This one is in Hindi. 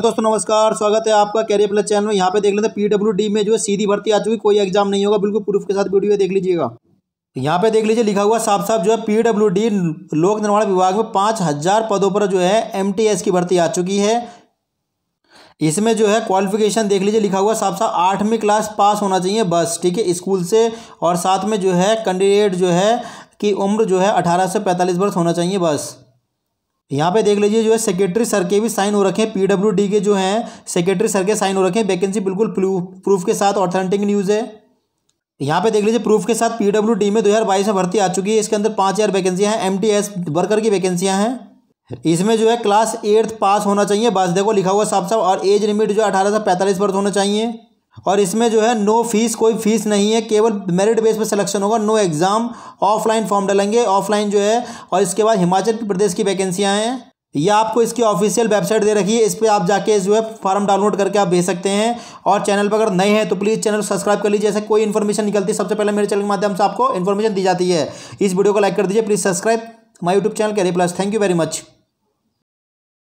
तो दोस्तों नमस्कार स्वागत है आपका कैरियर प्लस चैनल में यहाँ पे देख लेते पीडब्ल्यू डी में जो है सीधी भर्ती आ चुकी कोई एग्जाम नहीं होगा बिल्कुल प्रूफ के साथ वीडियो देख लीजिएगा तो यहाँ पे देख लीजिए लिखा हुआ साफ साफ जो है पीडब्ल्यू डी लोक निर्माण विभाग में पांच हज़ार पदों पर जो है एमटीएस की भर्ती आ चुकी है इसमें जो है क्वालिफिकेशन देख लीजिए लिखा हुआ साफ साफ आठवीं क्लास पास होना चाहिए बस ठीक है स्कूल से और साथ में जो है कैंडिडेट जो है की उम्र जो है अठारह से पैंतालीस वर्ष होना चाहिए बस यहाँ पे देख लीजिए जो है सेक्रेटरी सर के भी साइन हो रखे हैं पीडब्ल्यूडी के जो हैं सेक्रेटरी सर के साइन हो रखे हैं वैकेंसी बिल्कुल प्रूफ के साथ ऑथेंटिक न्यूज़ है यहाँ पे देख लीजिए प्रूफ के साथ पीडब्ल्यूडी में 2022 में भर्ती आ चुकी है इसके अंदर पाँच हज़ार वैकेंसियाँ हैं एमटीएस वर्कर की वैकेंसियाँ हैं इसमें जो है क्लास एट्थ पास होना चाहिए बस देखो लिखा हुआ साफ साफ और एज लिमिट जो है अठारह से पैंतालीस वर्ष होना चाहिए और इसमें जो है नो फीस कोई फीस नहीं है केवल मेरिट बेस पर सिलेक्शन होगा नो एग्ज़ाम ऑफलाइन फॉर्म डालेंगे ऑफलाइन जो है और इसके बाद हिमाचल प्रदेश की वैकेंसियाँ हैं या आपको इसकी ऑफिशियल वेबसाइट दे रखी है इस पर आप जाके जो है फॉर्म डाउनलोड करके आप भेज सकते हैं और चैनल पर अगर नए हैं तो प्लीज़ चैनल सब्सक्राइब कर लीजिए जैसे कोई इन्फॉर्मेशन निकलती है सबसे पहले मेरे चैनल के माध्यम से आपको इन्फॉर्मेशन दी जाती है इस वीडियो को लाइक कर दीजिए please subscribe my YouTube channel के plus thank you very much